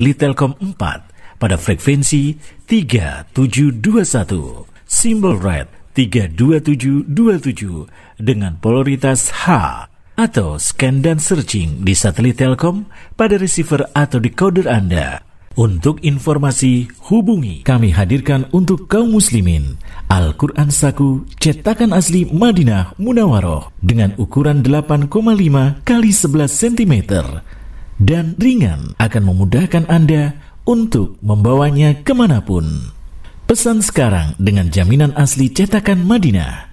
Litelkom 4 pada frekuensi 3721, simbol red 32727 dengan polaritas H atau scan dan searching di satelit Telkom pada receiver atau decoder Anda. Untuk informasi, hubungi kami hadirkan untuk kaum muslimin Al-Quran Saku cetakan asli Madinah Munawaroh dengan ukuran 8,5 kali 11 cm dan ringan akan memudahkan Anda untuk membawanya kemanapun. Pesan sekarang dengan jaminan asli cetakan Madinah.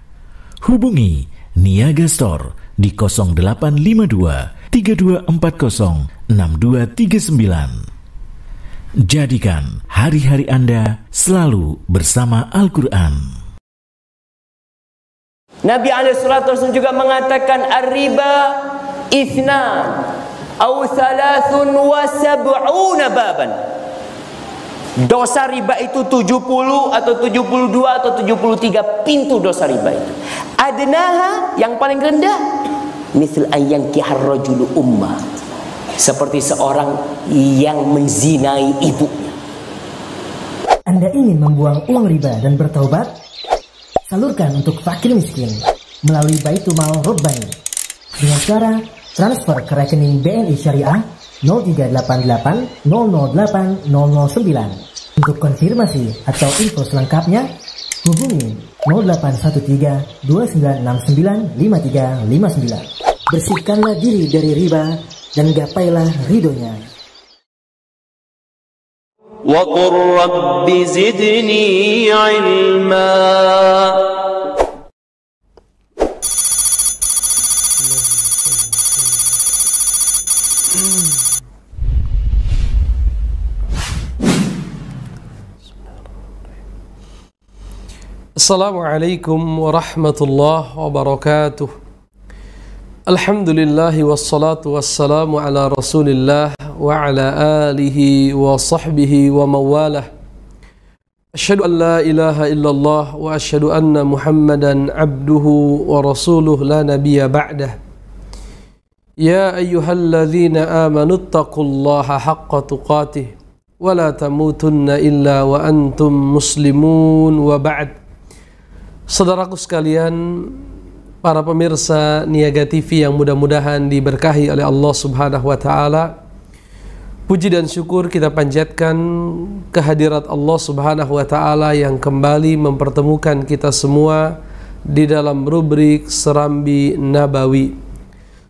Hubungi Niaga Store di 0852 3240 6239. Jadikan hari-hari Anda selalu bersama Al-Quran. Nabi alaihi juga mengatakan Ar-riba au thalathun wa sab'una baban Dosa riba itu 70 atau 72 atau 73 pintu dosa riba itu. Adnaha yang paling rendah misal ayang kihar rajulu ummah. Seperti seorang yang menzinai ibunya. Anda ingin membuang uang riba dan bertaubat? Salurkan untuk fakir miskin melalui Baitul Mal Robbani dengan cara Transfer ke rekening BNI Syariah 0388 008 Untuk konfirmasi atau info selengkapnya, hubungi 0813 2969 5359. Bersihkanlah diri dari riba dan gapailah ridhonya. وقل رب زدني علما السلام عليكم ورحمة الله وبركاته الحمد لله والصلاة والسلام على رسول الله وعلى آله وصحبه ومواله أشهد أن لا إله إلا الله وأشهد أن محمدا عبده ورسوله لا نبي بعده يا أيها الذين آمنوا اتقوا الله حق تقاته ولا تموتن إلا وأنتم مسلمون وبعد Saudaraku sekalian, para pemirsa Niaga TV yang mudah-mudahan diberkahi oleh Allah Subhanahu wa taala. Puji dan syukur kita panjatkan kehadirat Allah Subhanahu wa taala yang kembali mempertemukan kita semua di dalam rubrik Serambi Nabawi.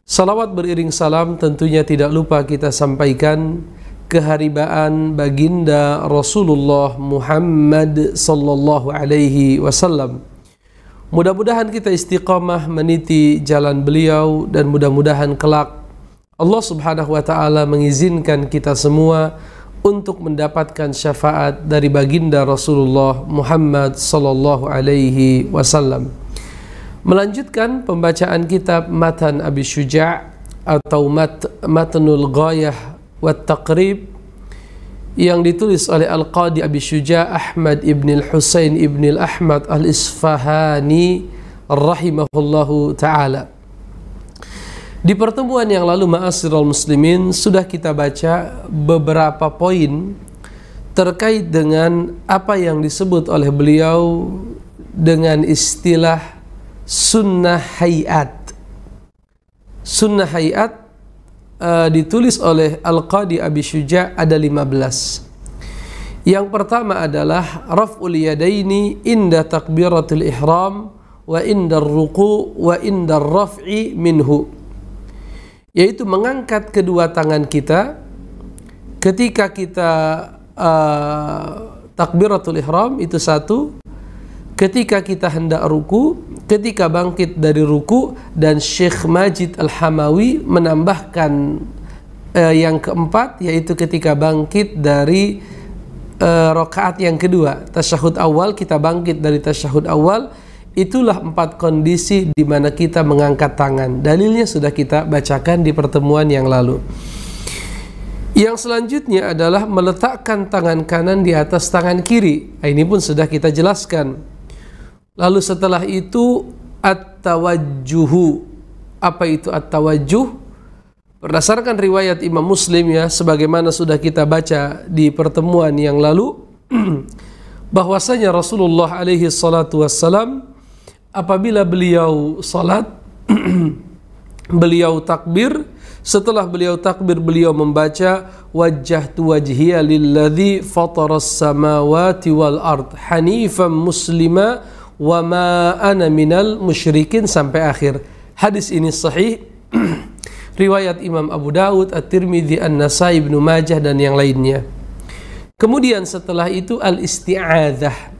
Salawat beriring salam tentunya tidak lupa kita sampaikan keharibaan baginda Rasulullah Muhammad sallallahu alaihi wasallam Mudah-mudahan kita istiqamah meniti jalan beliau dan mudah-mudahan kelak Allah Subhanahu wa taala mengizinkan kita semua untuk mendapatkan syafaat dari baginda Rasulullah Muhammad sallallahu alaihi wasallam. Melanjutkan pembacaan kitab Matan Abi Syuja' atau Mat Matnul Ghayah wa Taqrib yang ditulis oleh Al-Qadi Abi Syuja Ahmad Ibn Al-Husain Ibn Al-Ahmad Al-Isfahani rahimahullahu taala. Di pertemuan yang lalu Ma'asirul Muslimin sudah kita baca beberapa poin terkait dengan apa yang disebut oleh beliau dengan istilah sunnah hayat. Sunnah hayat uh, ditulis oleh Al-Qadi Abi Syuja ada 15. Yang pertama adalah raf'ul yadaini inda takbiratul ihram wa inda ruku wa inda raf'i minhu. Yaitu mengangkat kedua tangan kita ketika kita uh, takbiratul ihram itu satu ketika kita hendak ruku, ketika bangkit dari ruku dan Syekh Majid Al-Hamawi menambahkan eh, yang keempat yaitu ketika bangkit dari eh, rokaat yang kedua, tasyahud awal kita bangkit dari tasyahud awal itulah empat kondisi di mana kita mengangkat tangan. Dalilnya sudah kita bacakan di pertemuan yang lalu. Yang selanjutnya adalah meletakkan tangan kanan di atas tangan kiri. Ini pun sudah kita jelaskan. Lalu setelah itu at-tawajjuhu. Apa itu at-tawajjuh? Berdasarkan riwayat Imam Muslim ya, sebagaimana sudah kita baca di pertemuan yang lalu, bahwasanya Rasulullah alaihi salatu wassalam apabila beliau salat beliau takbir setelah beliau takbir beliau membaca wajah wajhiya lilladzi fataras samawati wal ard hanifan muslima wa ma ana minal musyrikin sampai akhir. Hadis ini sahih riwayat Imam Abu daud At-Tirmidzi, An-Nasai, Ibnu Majah dan yang lainnya. Kemudian setelah itu al-isti'adzah.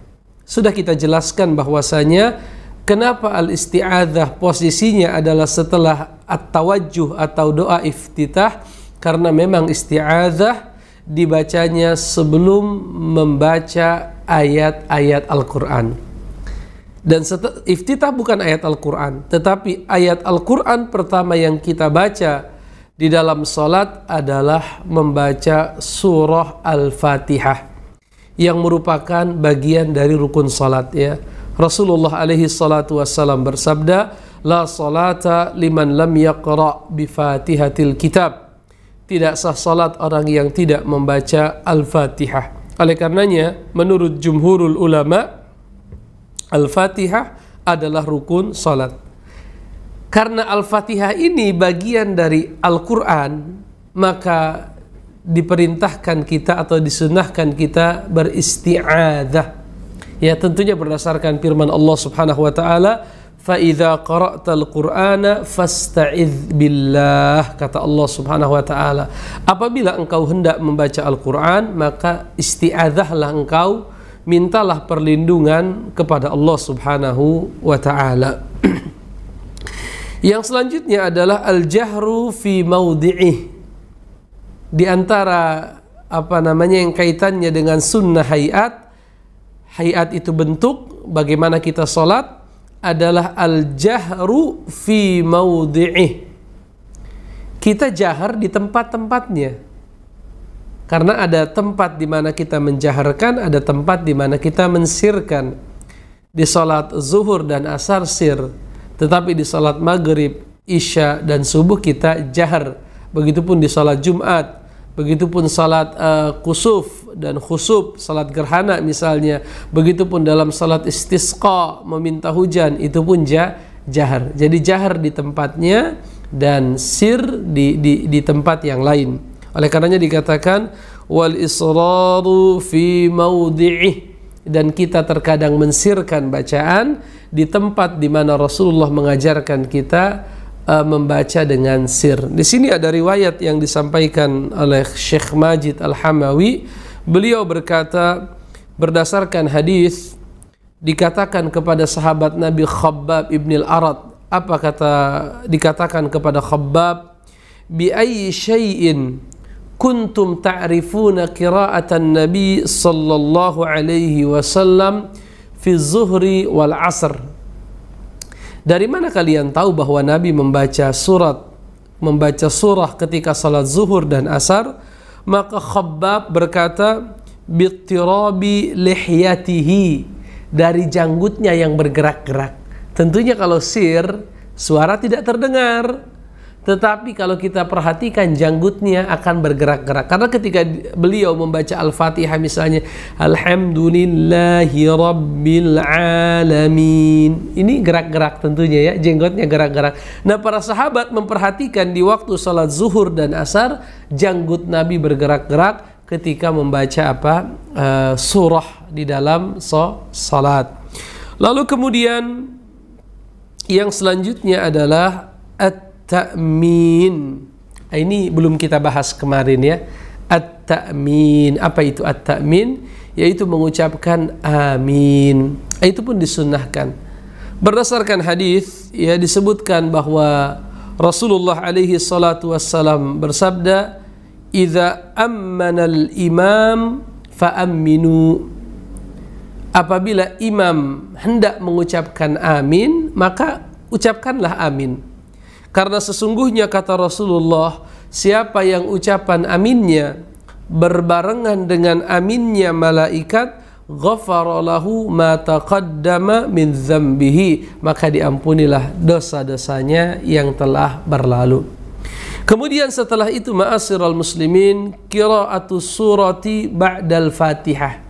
Sudah kita jelaskan bahwasanya kenapa al-isti'adzah posisinya adalah setelah at-tawajjuh atau doa iftitah karena memang isti'adzah dibacanya sebelum membaca ayat-ayat Al-Qur'an. Dan iftitah bukan ayat Al-Quran, tetapi ayat Al-Quran pertama yang kita baca di dalam salat adalah membaca surah Al-Fatihah yang merupakan bagian dari rukun salat ya. Rasulullah alaihi salatu wassalam bersabda, "La salata liman lam yaqra bi Kitab." Tidak sah salat orang yang tidak membaca Al-Fatihah. Oleh karenanya, menurut jumhurul ulama, Al-Fatihah adalah rukun salat. Karena Al-Fatihah ini bagian dari Al-Quran, maka diperintahkan kita atau disunahkan kita beristi'adah. Ya tentunya berdasarkan firman Allah Subhanahu wa taala, "Faidza qara'tal Qur'ana fasta'iz billah," kata Allah Subhanahu wa taala. Apabila engkau hendak membaca Al-Qur'an, maka isti'adahlah engkau mintalah perlindungan kepada Allah Subhanahu wa taala. Yang selanjutnya adalah al-jahru fi maudhi'ih. Di antara apa namanya yang kaitannya dengan sunnah hayat, hayat itu bentuk bagaimana kita sholat adalah al-jahru fi maudhi'ih. Kita jahar di tempat-tempatnya. Karena ada tempat di mana kita menjaharkan, ada tempat di mana kita mensirkan. Di sholat zuhur dan asar sir, tetapi di sholat maghrib, isya, dan subuh kita jahar. Begitupun di sholat jumat, begitupun salat uh, kusuf dan khusuf, salat gerhana misalnya, begitupun dalam salat istisqa meminta hujan itu pun ja, jahar. Jadi jahar di tempatnya dan sir di di di tempat yang lain. Oleh karenanya dikatakan wal israru fi maudhi'i dan kita terkadang mensirkan bacaan di tempat di mana Rasulullah mengajarkan kita uh, membaca dengan sir. Di sini ada riwayat yang disampaikan oleh Syekh Majid Al-Hamawi. Beliau berkata berdasarkan hadis dikatakan kepada sahabat Nabi Khabbab ibn al-Arad apa kata dikatakan kepada Khabbab bi ayyi syai'in kuntum ta'rifuna qira'atan nabi sallallahu alaihi wasallam fi zuhri wal asr dari mana kalian tahu bahwa nabi membaca surat membaca surah ketika salat zuhur dan asar maka khabbab berkata bittirabi lihyatihi dari janggutnya yang bergerak-gerak tentunya kalau sir suara tidak terdengar tetapi kalau kita perhatikan janggutnya akan bergerak-gerak. Karena ketika beliau membaca Al-Fatihah misalnya Alhamdulillahirrabbilalamin. Ini gerak-gerak tentunya ya, jenggotnya gerak-gerak. Nah para sahabat memperhatikan di waktu sholat zuhur dan asar, janggut Nabi bergerak-gerak ketika membaca apa eh, surah di dalam sholat salat. Lalu kemudian yang selanjutnya adalah At-ta'min. Ah, ini belum kita bahas kemarin ya. At-ta'min. Apa itu at-ta'min? Yaitu mengucapkan amin. Ah, itu pun disunnahkan. Berdasarkan hadis ya disebutkan bahwa Rasulullah alaihi salatu wassalam bersabda, "Idza ammana al-imam fa'amminu." Apabila imam hendak mengucapkan amin, maka ucapkanlah amin. Karena sesungguhnya kata Rasulullah, siapa yang ucapan aminnya berbarengan dengan aminnya malaikat, ghafaralahu ma taqaddama min zambihi maka diampunilah dosa-dosanya yang telah berlalu kemudian setelah itu maasiral muslimin qiraatus surati ba'dal fatihah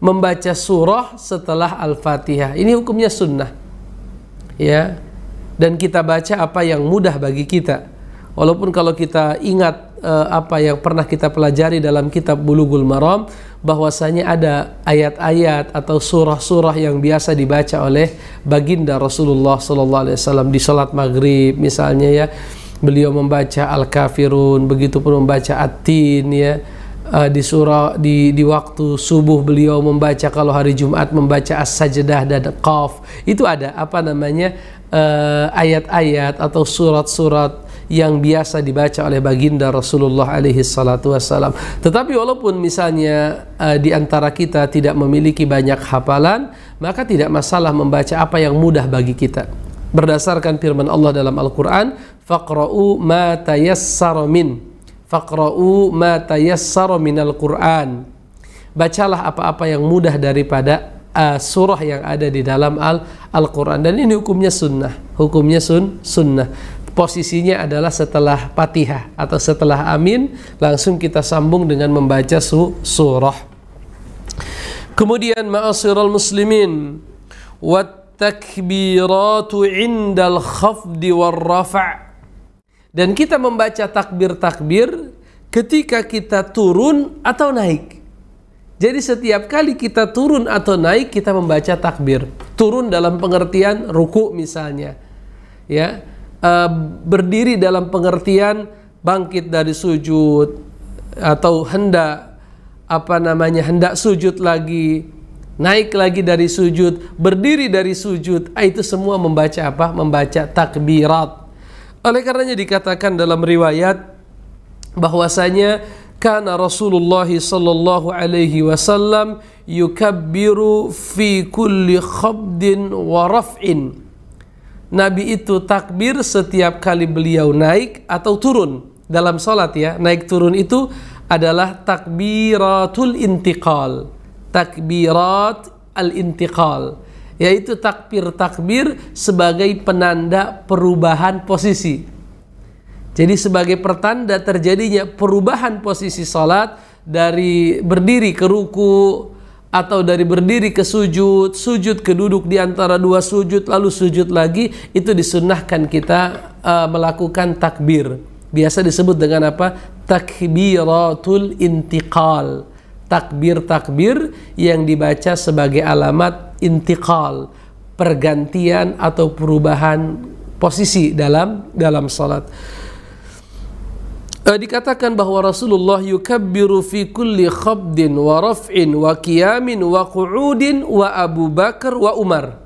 membaca surah setelah al-fatihah ini hukumnya sunnah ya dan kita baca apa yang mudah bagi kita. Walaupun kalau kita ingat eh, apa yang pernah kita pelajari dalam kitab Bulughul Maram bahwasanya ada ayat-ayat atau surah-surah yang biasa dibaca oleh baginda Rasulullah sallallahu alaihi wasallam di salat maghrib misalnya ya. Beliau membaca Al-Kafirun, begitu pun membaca At-Tin ya. Uh, di surah di di waktu subuh beliau membaca kalau hari Jumat membaca as-sajdah dan qaf itu ada apa namanya Eh, ayat-ayat uh, atau surat-surat yang biasa dibaca oleh baginda Rasulullah alaihi salatu wasalam. Tetapi walaupun misalnya uh, di antara kita tidak memiliki banyak hafalan, maka tidak masalah membaca apa yang mudah bagi kita. Berdasarkan firman Allah dalam Al-Qur'an, faqra'u ma tayassara min. Faqra'u ma tayassara Al Qur'an. Bacalah apa-apa yang mudah daripada uh, surah yang ada di dalam Al Al-Qur'an dan ini hukumnya sunnah. Hukumnya sun sunnah. Posisinya adalah setelah Fatihah atau setelah Amin langsung kita sambung dengan membaca su surah. Kemudian maasirul muslimin wat takbiratu indal khafdi war rafa' dan kita membaca takbir-takbir ketika kita turun atau naik. Jadi setiap kali kita turun atau naik kita membaca takbir. Turun dalam pengertian ruku misalnya. Ya. E, berdiri dalam pengertian bangkit dari sujud atau hendak apa namanya hendak sujud lagi, naik lagi dari sujud, berdiri dari sujud. Ah, itu semua membaca apa? Membaca takbirat. Oleh karenanya dikatakan dalam riwayat bahwasanya kana Rasulullah sallallahu alaihi wasallam yukabbiru fi kulli khabdin wa raf'in. Nabi itu takbir setiap kali beliau naik atau turun dalam salat ya. Naik turun itu adalah takbiratul intiqal. Takbirat al-intiqal yaitu takbir takbir sebagai penanda perubahan posisi jadi sebagai pertanda terjadinya perubahan posisi salat dari berdiri ke ruku atau dari berdiri ke sujud, sujud ke duduk di antara dua sujud lalu sujud lagi itu disunahkan kita uh, melakukan takbir. Biasa disebut dengan apa? Takbiratul intiqal. Takbir-takbir yang dibaca sebagai alamat intiqal, pergantian atau perubahan posisi dalam dalam salat eh, dikatakan bahwa Rasulullah yukabbiru fi kulli khabdin wa raf'in wa qiyamin wa qu'udin wa Abu Bakar wa Umar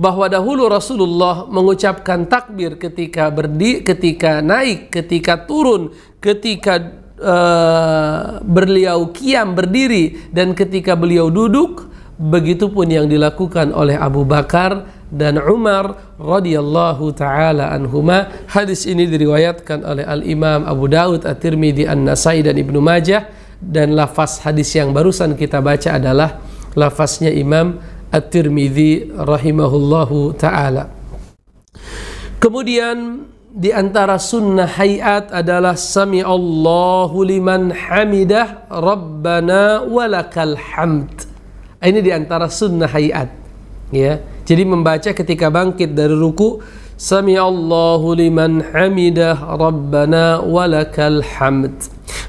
bahwa dahulu Rasulullah mengucapkan takbir ketika berdi ketika naik ketika turun ketika uh, beliau kiam berdiri dan ketika beliau duduk begitupun yang dilakukan oleh Abu Bakar dan Umar radhiyallahu taala anhuma. Hadis ini diriwayatkan oleh Al Imam Abu Daud, At-Tirmidzi, An-Nasai dan Ibnu Majah dan lafaz hadis yang barusan kita baca adalah lafaznya Imam At-Tirmidzi rahimahullahu taala. Kemudian di antara sunnah hayat adalah sami Allahu liman hamidah rabbana walakal hamd. Ini di antara sunnah hayat. Ya. Jadi membaca ketika bangkit dari ruku Sami Allahu liman hamidah Rabbana walakal hamd.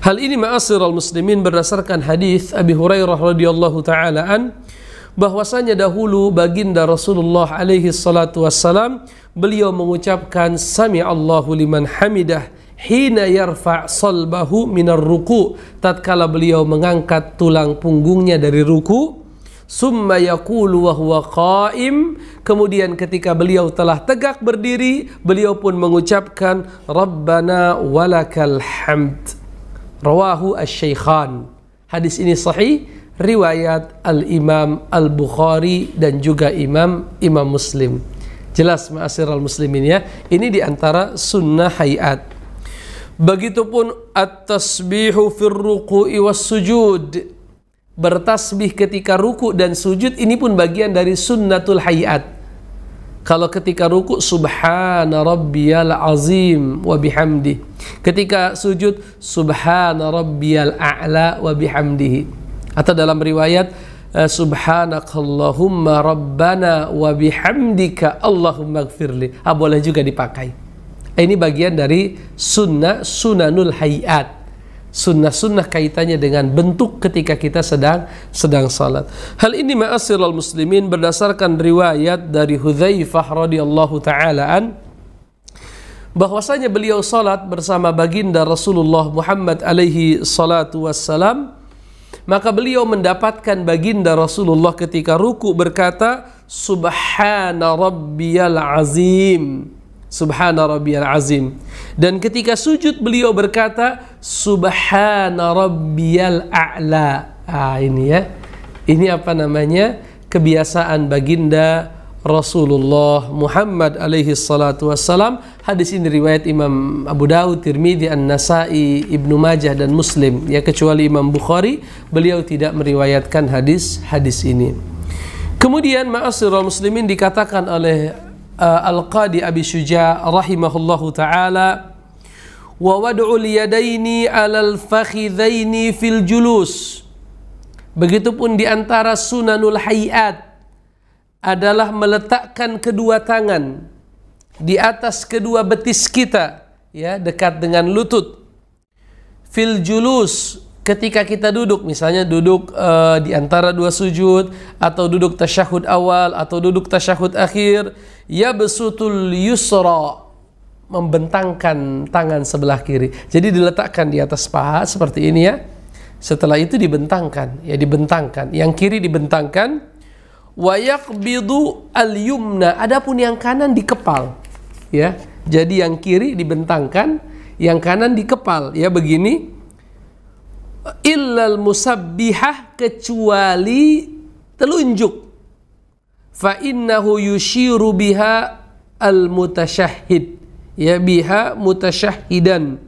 Hal ini ma'asir al-muslimin berdasarkan hadis Abi Hurairah radhiyallahu taala an bahwasanya dahulu baginda Rasulullah alaihi salatu wassalam beliau mengucapkan sami Allahu liman hamidah hina yarfa salbahu minar ruku tatkala beliau mengangkat tulang punggungnya dari ruku' summa yaqulu wa huwa qaim kemudian ketika beliau telah tegak berdiri beliau pun mengucapkan rabbana walakal hamd rawahu asy-syaikhan hadis ini sahih riwayat al-Imam al-Bukhari dan juga Imam Imam Muslim jelas ma'asyiral muslimin ya ini diantara sunnah hayat begitupun at-tasbihu fir ruku'i was sujud bertasbih ketika ruku dan sujud ini pun bagian dari sunnatul hayat kalau ketika ruku subhana rabbiyal azim wa bihamdi ketika sujud subhana rabbiyal a'la wa bihamdihi atau dalam riwayat eh, subhanakallahumma rabbana wa bihamdika allahumma gfirli ah, boleh juga dipakai eh, ini bagian dari sunnah sunanul hayat sunnah-sunnah kaitannya dengan bentuk ketika kita sedang sedang salat. Hal ini ma'asyiral muslimin berdasarkan riwayat dari Hudzaifah radhiyallahu taala an bahwasanya beliau salat bersama baginda Rasulullah Muhammad alaihi salatu wassalam maka beliau mendapatkan baginda Rasulullah ketika ruku berkata subhana rabbiyal azim Subhana Rabbiyal Azim. Dan ketika sujud beliau berkata Subhana Rabbiyal A'la. Ah ini ya. Ini apa namanya? Kebiasaan baginda Rasulullah Muhammad alaihi salatu wassalam. Hadis ini riwayat Imam Abu Dawud, Tirmidzi, An-Nasa'i, Ibnu Majah dan Muslim. Ya kecuali Imam Bukhari, beliau tidak meriwayatkan hadis hadis ini. Kemudian ma'asyiral muslimin dikatakan oleh Eh, Al-Qadi Abi Syuja rahimahullahu taala wa wad'ul yadaini alal fakhidhaini fil julus begitupun di antara sunanul hayat adalah meletakkan kedua tangan di atas kedua betis kita ya dekat dengan lutut fil julus ketika kita duduk misalnya duduk uh, di antara dua sujud atau duduk tasyahud awal atau duduk tasyahud akhir ya besutul yusra membentangkan tangan sebelah kiri jadi diletakkan di atas paha seperti ini ya setelah itu dibentangkan ya dibentangkan yang kiri dibentangkan wayak bidu al yumna adapun yang kanan dikepal ya jadi yang kiri dibentangkan yang kanan dikepal ya begini illal musabbihah kecuali telunjuk fa innahu yushiru biha al mutasyahhid ya biha mutasyahidan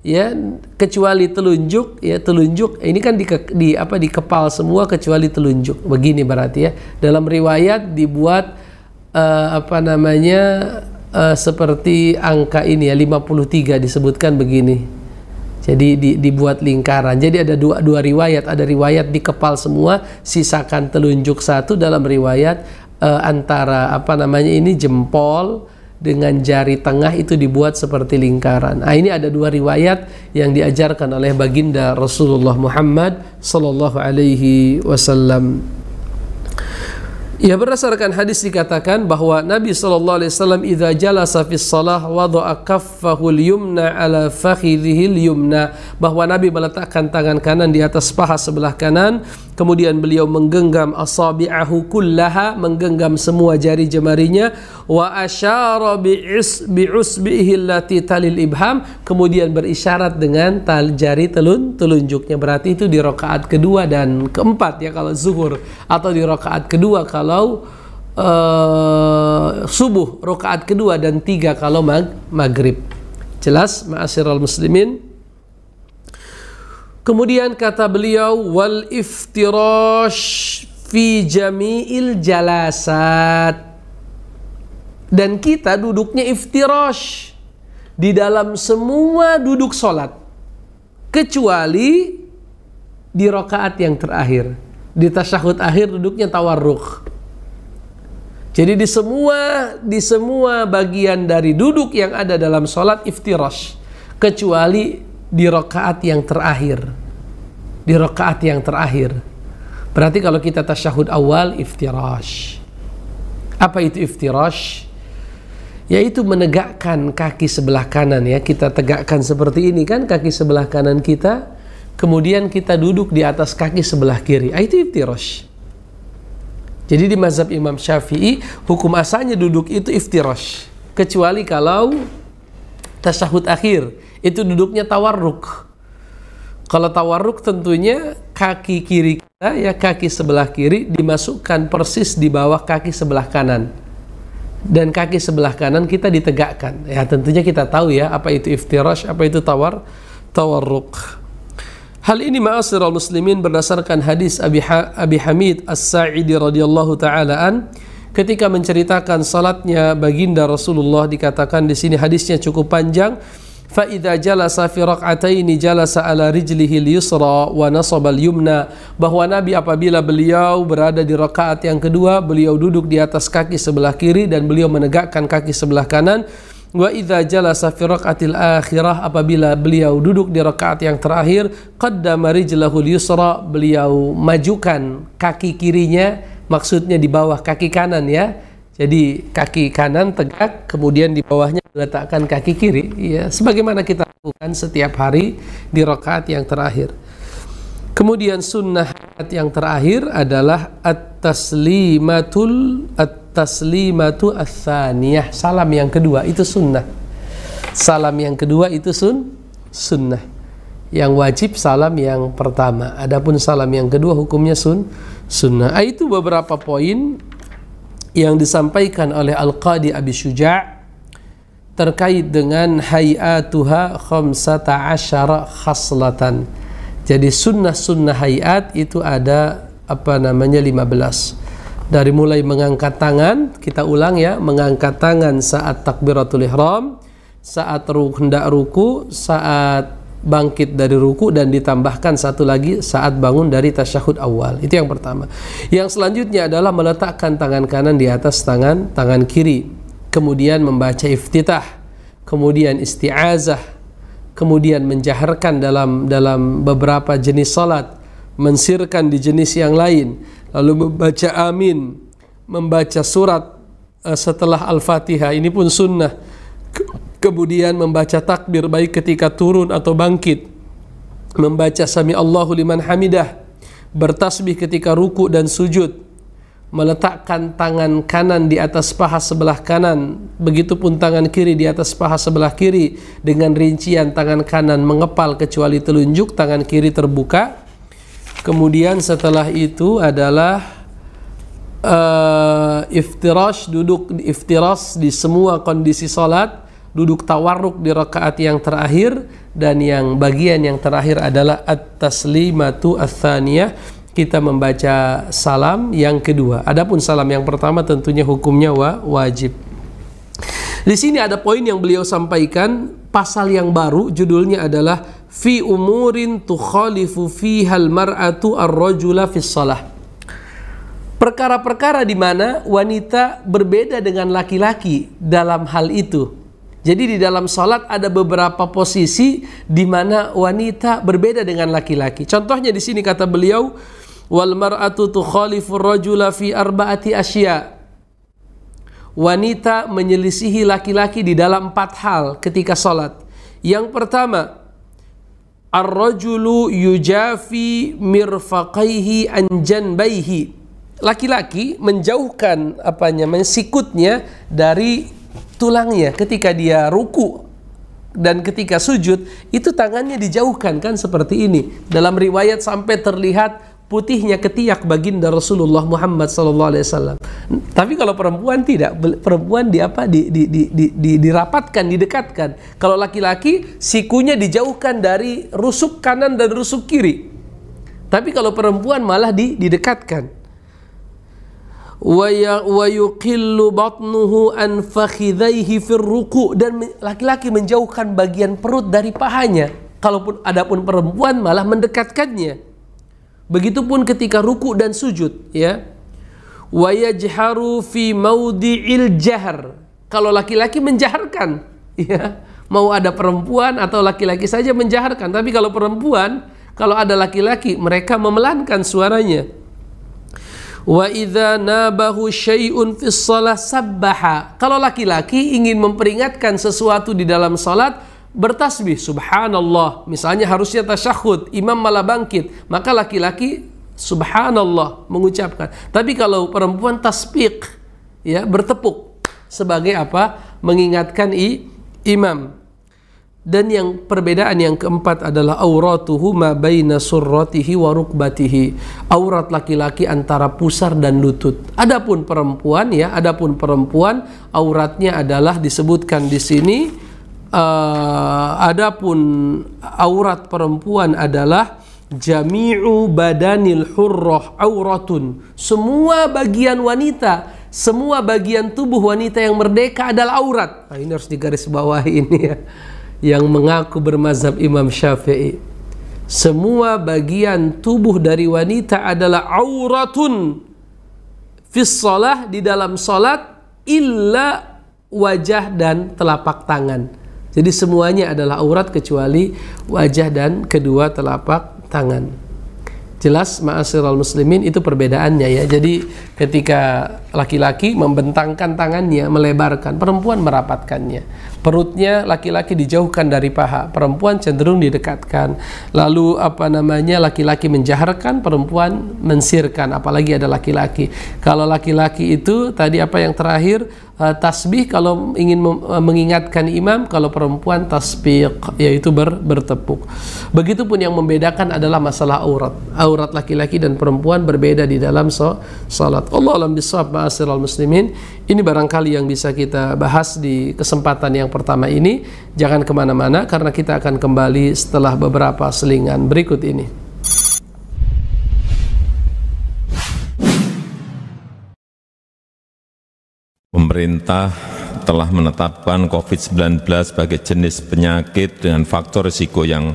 ya kecuali telunjuk ya telunjuk ini kan di, di apa di kepal semua kecuali telunjuk begini berarti ya dalam riwayat dibuat uh, apa namanya uh, seperti angka ini ya 53 disebutkan begini jadi di, dibuat lingkaran. Jadi ada dua, dua riwayat. Ada riwayat di kepal semua, sisakan telunjuk satu dalam riwayat e, antara apa namanya ini jempol dengan jari tengah itu dibuat seperti lingkaran. Nah, ini ada dua riwayat yang diajarkan oleh baginda Rasulullah Muhammad sallallahu alaihi wasallam. Ya berdasarkan hadis dikatakan bahwa Nabi sallallahu alaihi wasallam idza jalasa fi shalah wada'a kaffahu yumna ala fakhidhihi yumna bahwa Nabi meletakkan tangan kanan di atas paha sebelah kanan kemudian beliau menggenggam asabi'ahu kullaha menggenggam semua jari jemarinya wa asyara bi usbihi allati talil ibham kemudian berisyarat dengan tal jari telun telunjuknya berarti itu di rakaat kedua dan keempat ya kalau zuhur atau di rakaat kedua kalau kalau uh, subuh rakaat kedua dan tiga kalau mag maghrib jelas ma'asyiral muslimin kemudian kata beliau wal iftirash fi jami'il jalasat dan kita duduknya iftirash di dalam semua duduk solat kecuali di rokaat yang terakhir di tasyahud akhir duduknya tawarruk jadi di semua di semua bagian dari duduk yang ada dalam sholat iftirash kecuali di rokaat yang terakhir. Di rokaat yang terakhir. Berarti kalau kita tasyahud awal iftirash. Apa itu iftirash? Yaitu menegakkan kaki sebelah kanan ya. Kita tegakkan seperti ini kan kaki sebelah kanan kita. Kemudian kita duduk di atas kaki sebelah kiri. Ah, itu iftirash. Jadi di mazhab Imam Syafi'i hukum asalnya duduk itu iftirash. Kecuali kalau tasyahud akhir itu duduknya tawarruk. Kalau tawarruk tentunya kaki kiri kita ya kaki sebelah kiri dimasukkan persis di bawah kaki sebelah kanan. Dan kaki sebelah kanan kita ditegakkan. Ya tentunya kita tahu ya apa itu iftirash, apa itu tawar tawarruk. Hal ini al muslimin berdasarkan hadis Abi, ha Abi Hamid As-Sa'idi radhiyallahu taala an ketika menceritakan salatnya baginda Rasulullah dikatakan di sini hadisnya cukup panjang fa idza jalasa fi raq'ataini jalasa ala rijlihi al-yusra wa nasaba al-yumna bahwa Nabi apabila beliau berada di rakaat yang kedua beliau duduk di atas kaki sebelah kiri dan beliau menegakkan kaki sebelah kanan wa idza jalasa fi raqatil akhirah apabila beliau duduk di rakaat yang terakhir qaddama rijlahu yusra beliau majukan kaki kirinya maksudnya di bawah kaki kanan ya jadi kaki kanan tegak kemudian di bawahnya diletakkan kaki kiri ya sebagaimana kita lakukan setiap hari di rakaat yang terakhir kemudian sunnah yang terakhir adalah at-taslimatul at taslimatu atsaniyah salam yang kedua itu sunnah salam yang kedua itu sun sunnah yang wajib salam yang pertama adapun salam yang kedua hukumnya sun sunnah ah, itu beberapa poin yang disampaikan oleh Al-Qadi Abi Syuja' terkait dengan hayatuha khamsata asyara khaslatan jadi sunnah-sunnah hayat itu ada apa namanya 15 dari mulai mengangkat tangan kita ulang ya mengangkat tangan saat takbiratul ihram saat hendak ruku saat bangkit dari ruku dan ditambahkan satu lagi saat bangun dari tasyahud awal itu yang pertama yang selanjutnya adalah meletakkan tangan kanan di atas tangan tangan kiri kemudian membaca iftitah kemudian isti'azah kemudian menjaharkan dalam dalam beberapa jenis salat mensirkan di jenis yang lain lalu membaca amin, membaca surat eh, setelah Al-Fatihah, ini pun sunnah. Kemudian membaca takbir baik ketika turun atau bangkit. Membaca sami Allahu liman hamidah, bertasbih ketika ruku dan sujud. Meletakkan tangan kanan di atas paha sebelah kanan, begitupun tangan kiri di atas paha sebelah kiri dengan rincian tangan kanan mengepal kecuali telunjuk, tangan kiri terbuka Kemudian setelah itu adalah uh, iftirash duduk iftirash di semua kondisi salat, duduk tawarruk di rakaat yang terakhir dan yang bagian yang terakhir adalah at-taslimatu ats-tsaniyah kita membaca salam yang kedua. Adapun salam yang pertama tentunya hukumnya wa wajib. Di sini ada poin yang beliau sampaikan pasal yang baru judulnya adalah fi umurin tukhalifu fihal mar'atu ar-rajula fi shalah. Perkara-perkara di mana wanita berbeda dengan laki-laki dalam hal itu. Jadi di dalam salat ada beberapa posisi di mana wanita berbeda dengan laki-laki. Contohnya di sini kata beliau wal mar'atu tukhalifu ar-rajula fi arba'ati asya. Wanita menyelisihi laki-laki di dalam empat hal ketika salat. Yang pertama, Ar-rajulu yujafi mirfaqaihi anjan baihi. Laki-laki menjauhkan apanya, mensikutnya dari tulangnya ketika dia ruku dan ketika sujud itu tangannya dijauhkan kan seperti ini. Dalam riwayat sampai terlihat putihnya ketiak baginda Rasulullah Muhammad sallallahu alaihi wasallam. Tapi kalau perempuan tidak, perempuan di apa di, di, di, di, di dirapatkan, didekatkan. Kalau laki-laki sikunya dijauhkan dari rusuk kanan dan rusuk kiri. Tapi kalau perempuan malah di, didekatkan. Wa ya-, batnuhu firruku dan laki-laki menjauhkan bagian perut dari pahanya. Kalaupun adapun perempuan malah mendekatkannya. Begitupun ketika ruku dan sujud ya. Wa yajharu fi maudi'il jahr. Kalau laki-laki menjaharkan ya. Mau ada perempuan atau laki-laki saja menjaharkan, tapi kalau perempuan kalau ada laki-laki mereka memelankan suaranya. Wa idza nabahu syai'un fis shalah sabbaha. Kalau laki-laki ingin memperingatkan sesuatu di dalam salat, bertasbih subhanallah misalnya harusnya tasyahud imam malah bangkit maka laki-laki subhanallah mengucapkan tapi kalau perempuan tasbih ya bertepuk sebagai apa mengingatkan i, imam dan yang perbedaan yang keempat adalah auratuhu ma baina surratihi wa rukbatihi aurat laki-laki antara pusar dan lutut adapun perempuan ya adapun perempuan auratnya adalah disebutkan di sini uh, adapun aurat perempuan adalah jami'u badanil hurroh auratun. Semua bagian wanita, semua bagian tubuh wanita yang merdeka adalah aurat. Nah, ini harus digaris bawah ini ya. Yang mengaku bermazhab Imam Syafi'i. Semua bagian tubuh dari wanita adalah auratun. Fis di dalam salat illa wajah dan telapak tangan jadi semuanya adalah aurat kecuali wajah dan kedua telapak tangan. Jelas ma'asirul muslimin itu perbedaannya ya. Jadi ketika laki-laki membentangkan tangannya melebarkan perempuan merapatkannya perutnya laki-laki dijauhkan dari paha perempuan cenderung didekatkan lalu apa namanya laki-laki menjaharkan perempuan mensirkan apalagi ada laki-laki kalau laki-laki itu tadi apa yang terakhir eh, tasbih kalau ingin eh, mengingatkan imam kalau perempuan tasbih yaitu ber bertepuk begitupun yang membedakan adalah masalah aurat aurat laki-laki dan perempuan berbeda di dalam sholat. salat sholat. Allah alam bisawab al muslimin. Ini barangkali yang bisa kita bahas di kesempatan yang pertama ini. Jangan kemana-mana karena kita akan kembali setelah beberapa selingan berikut ini. Pemerintah telah menetapkan COVID-19 sebagai jenis penyakit dengan faktor risiko yang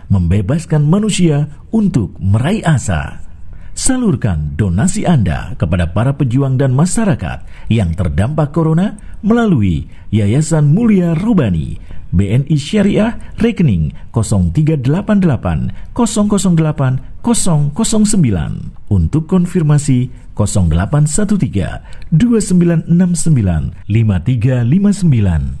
membebaskan manusia untuk meraih asa. Salurkan donasi Anda kepada para pejuang dan masyarakat yang terdampak corona melalui Yayasan Mulia Robani BNI Syariah rekening 0388 008 009 untuk konfirmasi 0813 2969 5359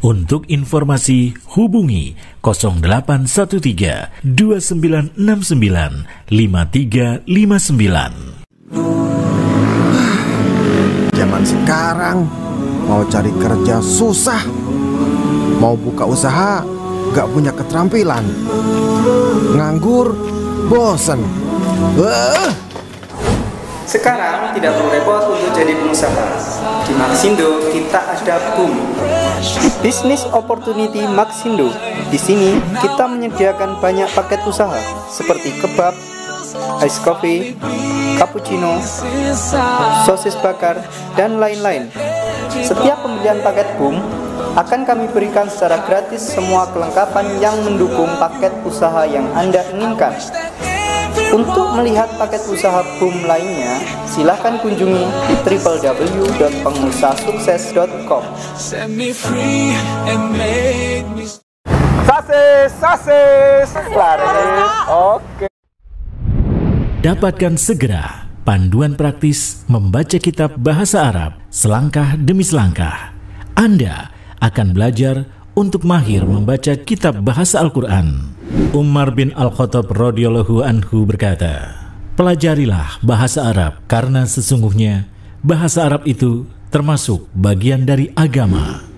untuk informasi hubungi 0813 2969 5359. Zaman sekarang mau cari kerja susah. Mau buka usaha gak punya keterampilan. Nganggur, bosen. Uh. Sekarang tidak perlu repot untuk jadi pengusaha. Di Maxindo kita ada boom. Bisnis Opportunity Maxindo. Di sini kita menyediakan banyak paket usaha seperti kebab, ice coffee, cappuccino, sosis bakar, dan lain-lain. Setiap pembelian paket boom akan kami berikan secara gratis semua kelengkapan yang mendukung paket usaha yang Anda inginkan. Untuk melihat paket usaha boom lainnya, silahkan kunjungi www.pengusahasukses.com Sases, sases, laris, oke. Dapatkan segera panduan praktis membaca kitab bahasa Arab selangkah demi selangkah. Anda akan belajar untuk mahir membaca kitab bahasa Al-Quran. Umar bin Al-Khattab radhiyallahu anhu berkata, Pelajarilah bahasa Arab karena sesungguhnya bahasa Arab itu termasuk bagian dari agama.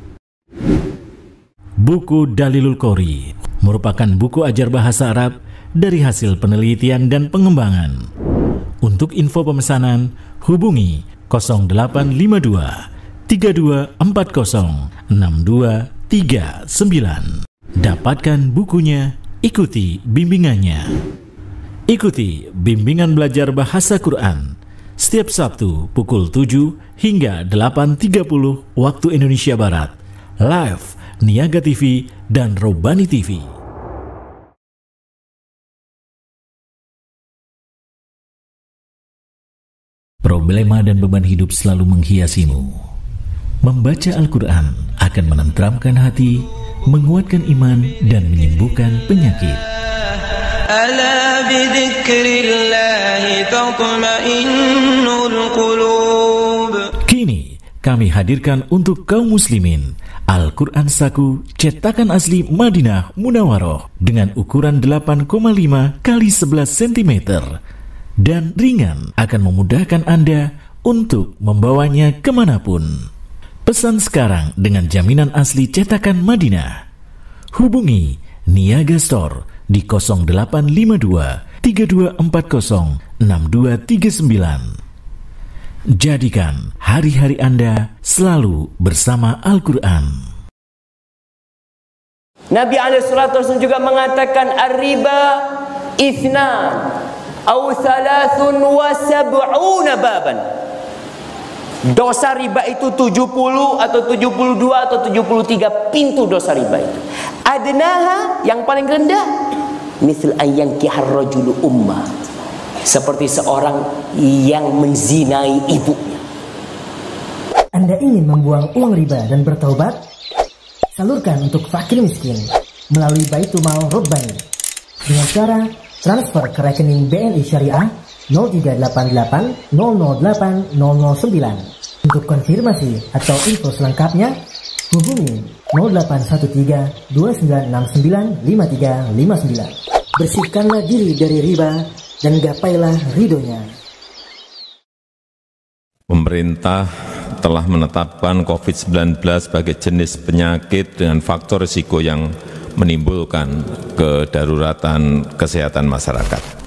Buku Dalilul Qori merupakan buku ajar bahasa Arab dari hasil penelitian dan pengembangan. Untuk info pemesanan, hubungi 0852 3240 62 39. Dapatkan bukunya, ikuti bimbingannya. Ikuti bimbingan belajar bahasa Quran setiap Sabtu pukul 7 hingga 8.30 waktu Indonesia Barat. Live Niaga TV dan Robani TV. Problema dan beban hidup selalu menghiasimu. Membaca Al-Quran akan menenteramkan hati, menguatkan iman, dan menyembuhkan penyakit. Kini kami hadirkan untuk kaum muslimin Al-Quran Saku cetakan asli Madinah Munawaroh dengan ukuran 8,5 x 11 cm dan ringan akan memudahkan Anda untuk membawanya kemanapun. Pesan sekarang dengan jaminan asli cetakan Madinah. Hubungi Niaga Store di 0852 3240 6239. Jadikan hari-hari Anda selalu bersama Al-Quran. Nabi SAW juga mengatakan Ar-riba isna Au thalathun wa sab'una baban Dosa riba itu 70 atau 72 atau 73 pintu dosa riba itu. Adnaha yang paling rendah misal ayang kihar umma. Seperti seorang yang menzinai ibunya. Anda ingin membuang uang riba dan bertaubat? Salurkan untuk fakir miskin melalui Baitul Mal dengan cara transfer ke rekening BNI Syariah 0388 008 009. Untuk konfirmasi atau info selengkapnya, hubungi 0813 2969 5359. Bersihkanlah diri dari riba dan gapailah ridhonya. Pemerintah telah menetapkan COVID-19 sebagai jenis penyakit dengan faktor risiko yang menimbulkan kedaruratan kesehatan masyarakat.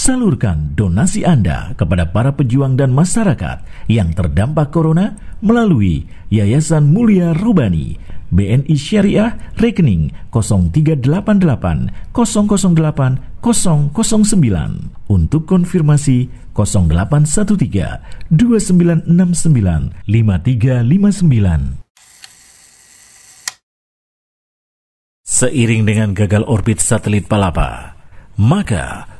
Salurkan donasi Anda kepada para pejuang dan masyarakat yang terdampak corona melalui Yayasan Mulia Robani BNI Syariah rekening 0388 008 009 untuk konfirmasi 0813 2969 5359 Seiring dengan gagal orbit satelit Palapa, maka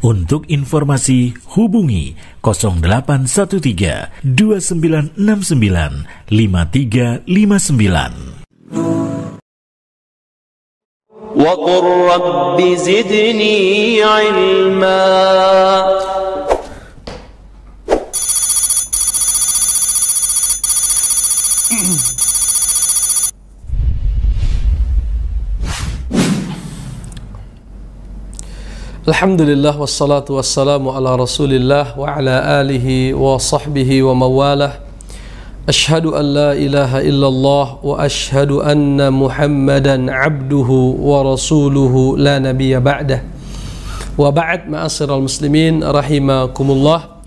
untuk informasi hubungi 0813 2969 5359. وقل رب زدني علما Alhamdulillah wassalatu wassalamu ala rasulillah wa ala alihi wa sahbihi wa mawalah Ashadu an la ilaha illallah wa ashadu anna muhammadan abduhu wa rasuluhu la nabiya ba'dah Wa ba'd ma'asir al muslimin rahimakumullah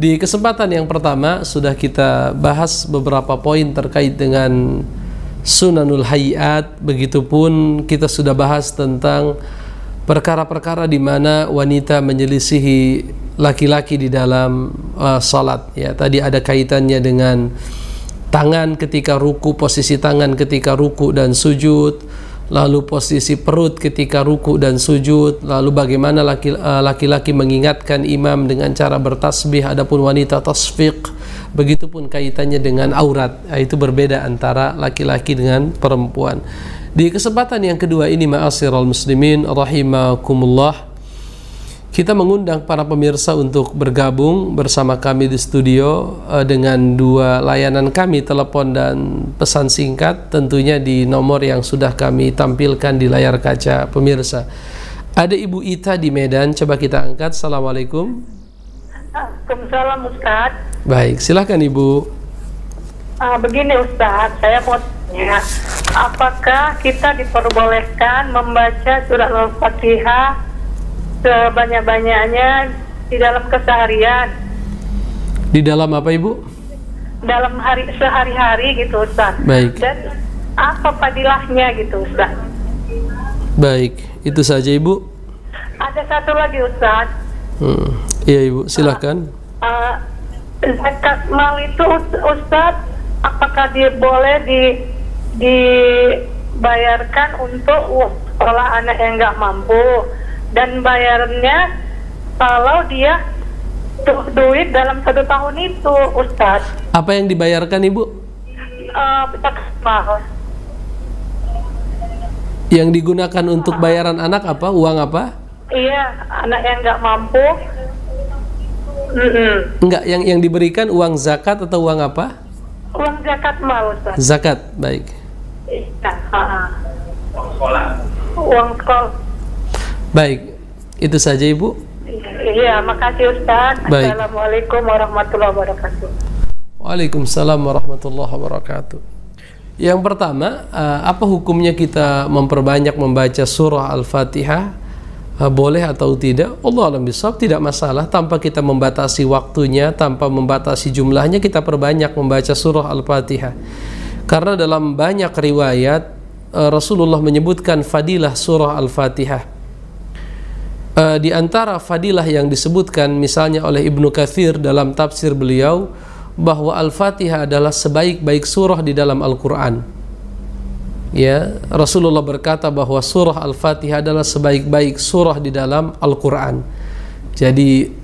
Di kesempatan yang pertama sudah kita bahas beberapa poin terkait dengan Sunanul Hayat Begitupun kita sudah bahas tentang perkara-perkara di mana wanita menyelisihi laki-laki di dalam uh, salat ya tadi ada kaitannya dengan tangan ketika ruku posisi tangan ketika ruku dan sujud lalu posisi perut ketika ruku dan sujud lalu bagaimana uh, laki-laki mengingatkan imam dengan cara bertasbih adapun wanita tasfiq begitupun kaitannya dengan aurat nah, itu berbeda antara laki-laki dengan perempuan di kesempatan yang kedua ini ma'asyiral muslimin rahimakumullah kita mengundang para pemirsa untuk bergabung bersama kami di studio eh, dengan dua layanan kami telepon dan pesan singkat tentunya di nomor yang sudah kami tampilkan di layar kaca pemirsa. Ada Ibu Ita di Medan, coba kita angkat. Assalamualaikum. Waalaikumsalam Ustaz. Baik, silahkan Ibu. Uh, begini Ustaz, saya mau bertanya, apakah kita diperbolehkan membaca surat Al-Fatihah sebanyak-banyaknya di dalam keseharian? Di dalam apa Ibu? Dalam hari sehari-hari gitu Ustaz. Baik. Dan apa padilahnya gitu Ustaz? Baik, itu saja Ibu. Ada satu lagi Ustaz. Hmm. Iya Ibu, Silahkan. Uh, ah, uh, ah, zakat mal itu Ustaz apakah dia boleh di dibayarkan untuk uh, sekolah anak yang nggak mampu dan bayarnya kalau dia tuh duit dalam satu tahun itu Ustaz apa yang dibayarkan Ibu? Uh, yang digunakan untuk bayaran anak apa? uang apa? iya anak yang nggak mampu mm -mm. Enggak, yang yang diberikan uang zakat atau uang apa? Uang zakat mau Ustaz. Zakat, baik uang sekolah uang sekolah baik itu saja ibu iya makasih Ustaz baik. Assalamualaikum warahmatullahi wabarakatuh Waalaikumsalam warahmatullahi wabarakatuh yang pertama, eh, apa hukumnya kita memperbanyak membaca surah Al-Fatihah? Eh, boleh atau tidak? Allah alam bisa tidak masalah tanpa kita membatasi waktunya, tanpa membatasi jumlahnya kita perbanyak membaca surah Al-Fatihah. Karena dalam banyak riwayat eh, Rasulullah menyebutkan fadilah surah Al-Fatihah. Eh, di antara fadilah yang disebutkan misalnya oleh Ibnu Kathir dalam tafsir beliau bahwa Al-Fatihah adalah sebaik-baik surah di dalam Al-Qur'an. Ya, Rasulullah berkata bahwa surah Al-Fatihah adalah sebaik-baik surah di dalam Al-Qur'an. Jadi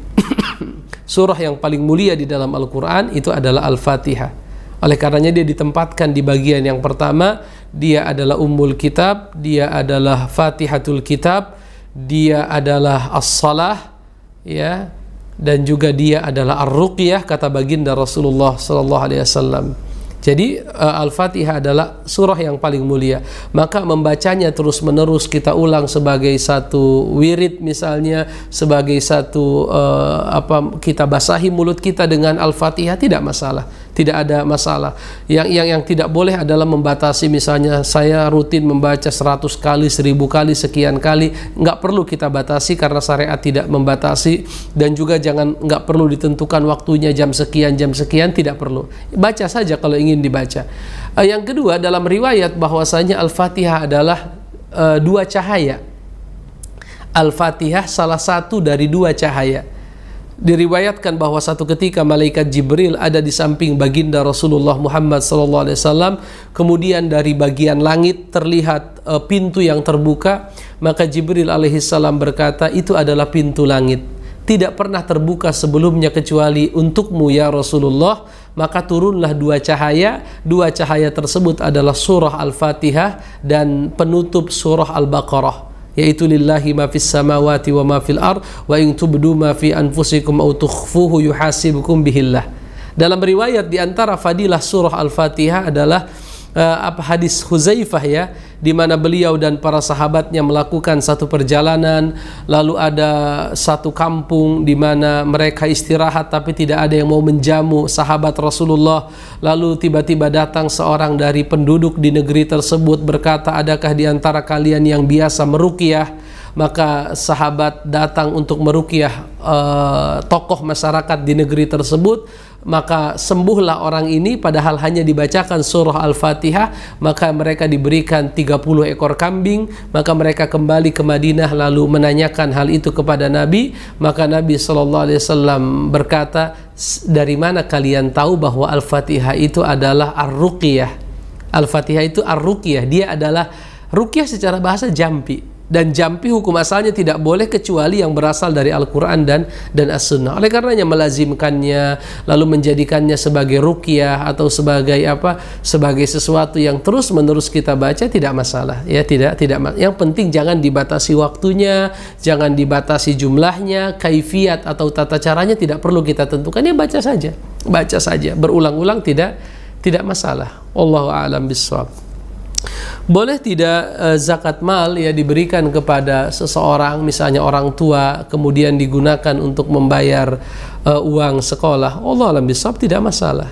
surah yang paling mulia di dalam Al-Qur'an itu adalah Al-Fatihah. Oleh karenanya dia ditempatkan di bagian yang pertama, dia adalah ummul kitab, dia adalah Fatihatul Kitab, dia adalah as-salah ya dan juga dia adalah ar-ruqyah kata baginda Rasulullah sallallahu alaihi wasallam. Jadi eh, Al-Fatihah adalah surah yang paling mulia. Maka membacanya terus-menerus kita ulang sebagai satu wirid misalnya, sebagai satu uh, apa kita basahi mulut kita dengan Al-Fatihah tidak masalah tidak ada masalah. Yang yang yang tidak boleh adalah membatasi misalnya saya rutin membaca 100 kali, 1000 kali, sekian kali, nggak perlu kita batasi karena syariat tidak membatasi dan juga jangan nggak perlu ditentukan waktunya jam sekian, jam sekian tidak perlu. Baca saja kalau ingin dibaca. Eh, yang kedua dalam riwayat bahwasanya Al-Fatihah adalah eh, dua cahaya. Al-Fatihah salah satu dari dua cahaya diriwayatkan bahwa satu ketika malaikat Jibril ada di samping baginda Rasulullah Muhammad SAW kemudian dari bagian langit terlihat e, pintu yang terbuka maka Jibril alaihissalam berkata itu adalah pintu langit tidak pernah terbuka sebelumnya kecuali untukmu ya Rasulullah maka turunlah dua cahaya dua cahaya tersebut adalah surah Al-Fatihah dan penutup surah Al-Baqarah yaitu lillahi ma fis samawati wa ma fil ar wa in tubdu ma fi anfusikum aw tukhfuhu yuhasibukum bihillah dalam riwayat di antara fadilah surah Al-Fatihah adalah uh, hadis Huzaifah ya di mana beliau dan para sahabatnya melakukan satu perjalanan lalu ada satu kampung di mana mereka istirahat tapi tidak ada yang mau menjamu sahabat Rasulullah lalu tiba-tiba datang seorang dari penduduk di negeri tersebut berkata adakah di antara kalian yang biasa meruqyah maka sahabat datang untuk meruqyah uh, tokoh masyarakat di negeri tersebut maka sembuhlah orang ini padahal hanya dibacakan surah Al-Fatihah maka mereka diberikan 30 ekor kambing maka mereka kembali ke Madinah lalu menanyakan hal itu kepada Nabi maka Nabi Shallallahu alaihi wasallam berkata dari mana kalian tahu bahwa Al-Fatihah itu adalah ar-ruqyah Al-Fatihah itu ar-ruqyah dia adalah ruqyah secara bahasa jampi dan jampi hukum asalnya tidak boleh kecuali yang berasal dari Al-Quran dan dan As-Sunnah. Oleh karenanya melazimkannya, lalu menjadikannya sebagai rukiah atau sebagai apa? Sebagai sesuatu yang terus menerus kita baca tidak masalah. Ya tidak tidak. Yang penting jangan dibatasi waktunya, jangan dibatasi jumlahnya, kaifiat atau tata caranya tidak perlu kita tentukan. Ya baca saja, baca saja, berulang-ulang tidak tidak masalah. Allahu a'lam bishawab boleh tidak e, zakat mal ya diberikan kepada seseorang misalnya orang tua kemudian digunakan untuk membayar e, uang sekolah Allah alam bisab tidak masalah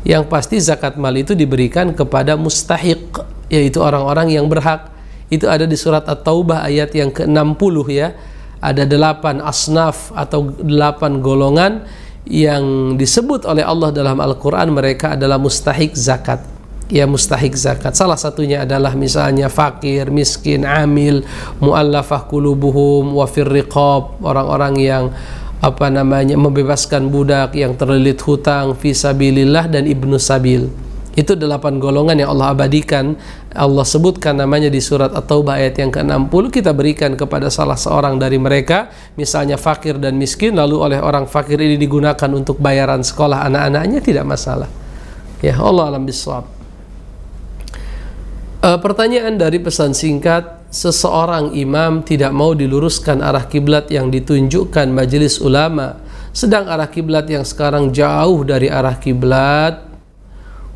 yang pasti zakat mal itu diberikan kepada mustahik yaitu orang-orang yang berhak itu ada di surat At-Taubah ayat yang ke-60 ya ada delapan asnaf atau delapan golongan yang disebut oleh Allah dalam Al-Quran mereka adalah mustahik zakat ya mustahik zakat. Salah satunya adalah misalnya fakir, miskin, amil, muallafah kulubuhum, wafir firriqab, orang-orang yang apa namanya membebaskan budak yang terlilit hutang visabilillah dan ibnu sabil itu delapan golongan yang Allah abadikan Allah sebutkan namanya di surat At-Taubah ayat yang ke-60 kita berikan kepada salah seorang dari mereka misalnya fakir dan miskin lalu oleh orang fakir ini digunakan untuk bayaran sekolah anak-anaknya tidak masalah ya Allah alam biswab E, pertanyaan dari pesan singkat, seseorang imam tidak mau diluruskan arah kiblat yang ditunjukkan majelis ulama, sedang arah kiblat yang sekarang jauh dari arah kiblat.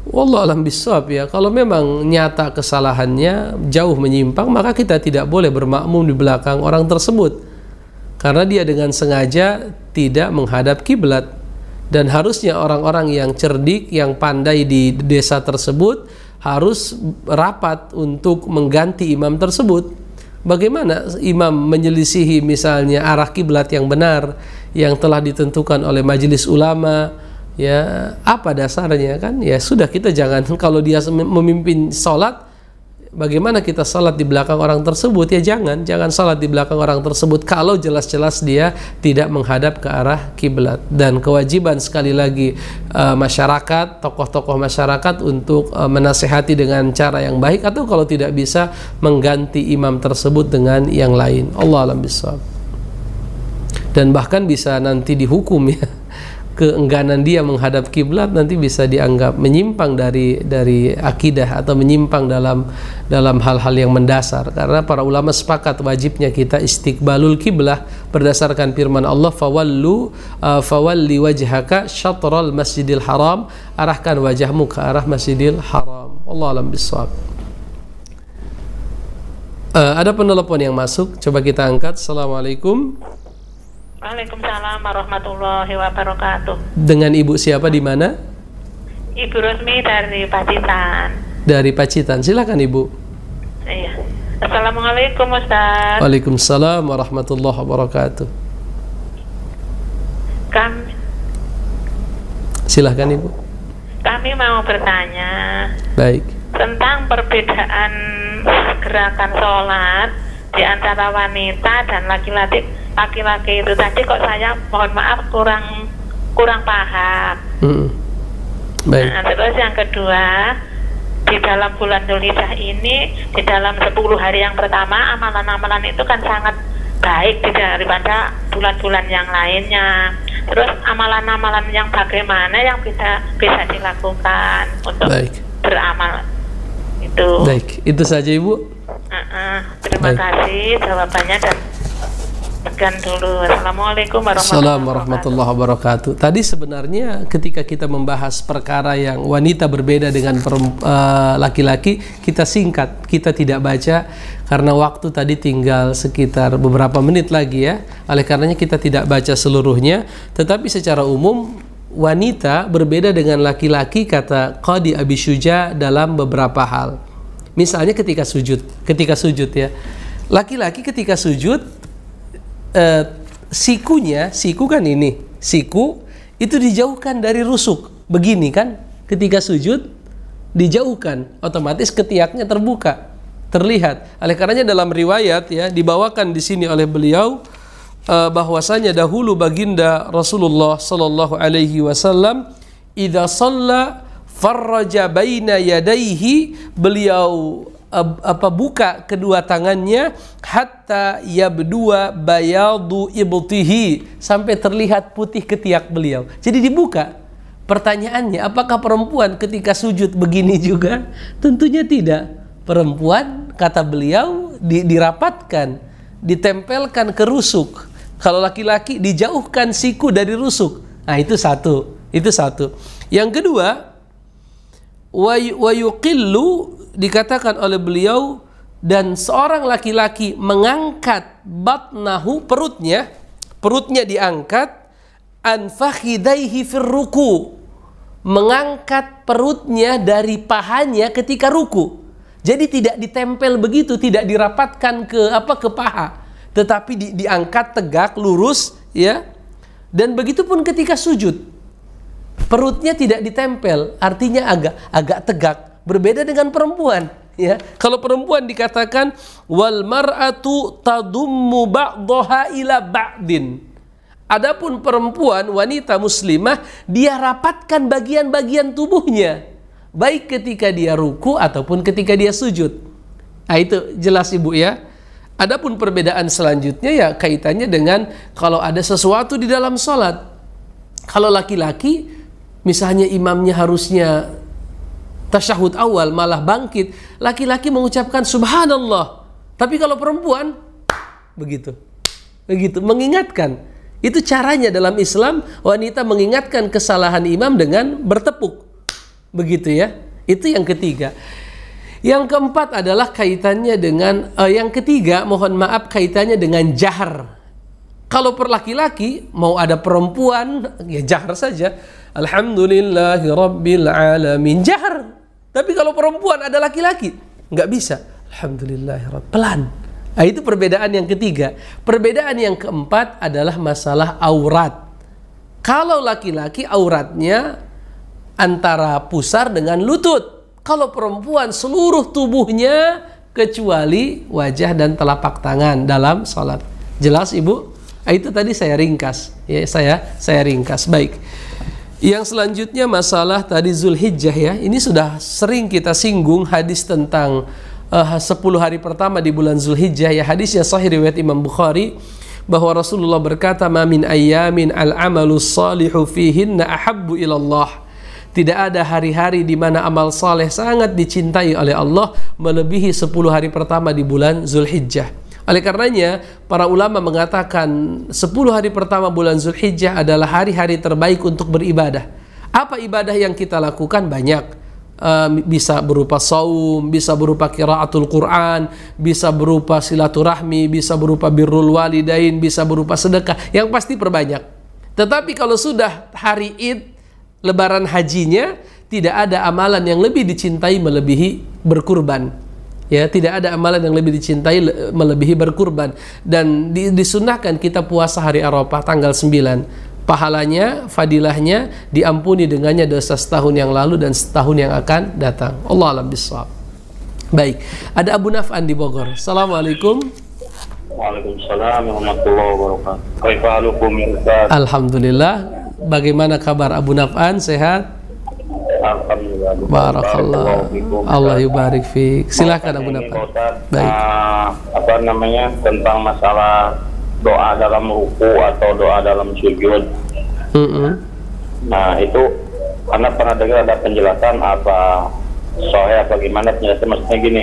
Wallah alam bisawab ya. Kalau memang nyata kesalahannya jauh menyimpang, maka kita tidak boleh bermakmum di belakang orang tersebut. Karena dia dengan sengaja tidak menghadap kiblat dan harusnya orang-orang yang cerdik, yang pandai di desa tersebut harus rapat untuk mengganti imam tersebut bagaimana imam menyelisihi misalnya arah kiblat yang benar yang telah ditentukan oleh majelis ulama ya apa dasarnya kan ya sudah kita jangan kalau dia memimpin sholat bagaimana kita salat di belakang orang tersebut ya jangan jangan salat di belakang orang tersebut kalau jelas-jelas dia tidak menghadap ke arah kiblat dan kewajiban sekali lagi e, masyarakat tokoh-tokoh masyarakat untuk e, menasehati dengan cara yang baik atau kalau tidak bisa mengganti imam tersebut dengan yang lain Allah alam bisa dan bahkan bisa nanti dihukum ya keengganan dia menghadap kiblat nanti bisa dianggap menyimpang dari dari akidah atau menyimpang dalam dalam hal-hal yang mendasar karena para ulama sepakat wajibnya kita istiqbalul kiblah berdasarkan firman Allah fawallu uh, fawalli wajhaka syatral masjidil haram arahkan wajahmu ke arah masjidil haram Allah alam bisawab uh, ada penelpon yang masuk coba kita angkat assalamualaikum Waalaikumsalam warahmatullahi wabarakatuh. Dengan Ibu siapa di mana? Ibu Rosmi dari Pacitan. Dari Pacitan, silakan Ibu. Iya. Assalamualaikum Ustaz. Waalaikumsalam warahmatullahi wabarakatuh. Kami Silahkan Ibu. Kami mau bertanya. Baik. Tentang perbedaan gerakan sholat di antara wanita dan laki-laki laki-laki itu tadi kok saya mohon maaf kurang kurang paham. Hmm. Baik. Nah, terus yang kedua di dalam bulan Dzulhijjah ini di dalam 10 hari yang pertama amalan-amalan itu kan sangat baik daripada bulan-bulan yang lainnya. Terus amalan-amalan yang bagaimana yang bisa bisa dilakukan untuk baik. beramal itu. Baik, itu saja Ibu. Uh -uh. Terima Baik. kasih jawabannya dan dengarkan dulu. Assalamualaikum warahmatullahi, warahmatullahi wabarakatuh. Tadi sebenarnya ketika kita membahas perkara yang wanita berbeda dengan eh, laki-laki, uh, kita singkat, kita tidak baca karena waktu tadi tinggal sekitar beberapa menit lagi ya. Oleh karenanya kita tidak baca seluruhnya, tetapi secara umum wanita berbeda dengan laki-laki kata Qadi Abi Syuja dalam beberapa hal. Misalnya ketika sujud, ketika sujud ya. Laki-laki ketika sujud eh, sikunya, siku kan ini, siku itu dijauhkan dari rusuk. Begini kan, ketika sujud dijauhkan, otomatis ketiaknya terbuka, terlihat. Oleh karenanya dalam riwayat ya dibawakan di sini oleh beliau eh, bahwasanya dahulu baginda Rasulullah Shallallahu Alaihi Wasallam idza farraja baina yadaihi beliau apa buka kedua tangannya hatta yabdua bayadu ibtihi sampai terlihat putih ketiak beliau. Jadi dibuka. Pertanyaannya, apakah perempuan ketika sujud begini juga? Tentunya tidak. Perempuan kata beliau dirapatkan, ditempelkan ke rusuk. Kalau laki-laki dijauhkan siku dari rusuk. Nah, itu satu. Itu satu. Yang kedua, wa dikatakan oleh beliau dan seorang laki-laki mengangkat batnahu perutnya perutnya diangkat anfakhidaihi firruku mengangkat perutnya dari pahanya ketika ruku jadi tidak ditempel begitu tidak dirapatkan ke apa ke paha tetapi di, diangkat tegak lurus ya dan begitu pun ketika sujud Perutnya tidak ditempel, artinya agak agak tegak. Berbeda dengan perempuan, ya. Kalau perempuan dikatakan wal mar'atu tadummu ba'daha ila ba'din. Adapun perempuan, wanita muslimah, dia rapatkan bagian-bagian tubuhnya. Baik ketika dia ruku ataupun ketika dia sujud. Nah itu jelas ibu ya. Adapun perbedaan selanjutnya ya kaitannya dengan kalau ada sesuatu di dalam sholat. Kalau laki-laki misalnya imamnya harusnya tasyahud awal malah bangkit laki-laki mengucapkan subhanallah tapi kalau perempuan begitu begitu mengingatkan itu caranya dalam Islam wanita mengingatkan kesalahan imam dengan bertepuk begitu ya itu yang ketiga yang keempat adalah kaitannya dengan uh, yang ketiga mohon maaf kaitannya dengan jahar kalau perlaki-laki mau ada perempuan ya jahar saja. alhamdulillahirobbilalamin alamin jahar. Tapi kalau perempuan ada laki-laki nggak bisa. Alhamdulillahi pelan. Nah, itu perbedaan yang ketiga. Perbedaan yang keempat adalah masalah aurat. Kalau laki-laki auratnya antara pusar dengan lutut. Kalau perempuan seluruh tubuhnya kecuali wajah dan telapak tangan dalam salat. Jelas Ibu? Ah, itu tadi saya ringkas ya saya saya ringkas baik yang selanjutnya masalah tadi Zulhijjah ya ini sudah sering kita singgung hadis tentang eh, uh, 10 hari pertama di bulan Zulhijjah ya hadisnya sahih riwayat Imam Bukhari bahwa Rasulullah berkata mamin ayamin al amalu salihu fihinna ahabbu ilallah tidak ada hari-hari di mana amal saleh sangat dicintai oleh Allah melebihi 10 hari pertama di bulan Zulhijjah. Oleh karenanya, para ulama mengatakan 10 hari pertama bulan Zulhijjah adalah hari-hari terbaik untuk beribadah. Apa ibadah yang kita lakukan banyak. Eh, bisa berupa saum, bisa berupa kiraatul Quran, bisa berupa silaturahmi, bisa berupa birrul walidain, bisa berupa sedekah. Yang pasti perbanyak. Tetapi kalau sudah hari Id, lebaran hajinya, tidak ada amalan yang lebih dicintai melebihi berkurban ya tidak ada amalan yang lebih dicintai melebihi berkurban dan disunahkan kita puasa hari Arafah tanggal 9 pahalanya fadilahnya diampuni dengannya dosa setahun yang lalu dan setahun yang akan datang Allah alam bisawab baik ada Abu Naf'an di Bogor Assalamualaikum Waalaikumsalam warahmatullahi wabarakatuh Alhamdulillah bagaimana kabar Abu Naf'an sehat Alhamdulillah. Barakallah. Allah yubarik fi. Silakan Abu Dapat. Baik. Uh, apa namanya tentang masalah doa dalam ruku atau doa dalam sujud. Mm -hmm. Nah, itu karena pernah dengar ada penjelasan apa soalnya apa gimana penjelasan maksudnya gini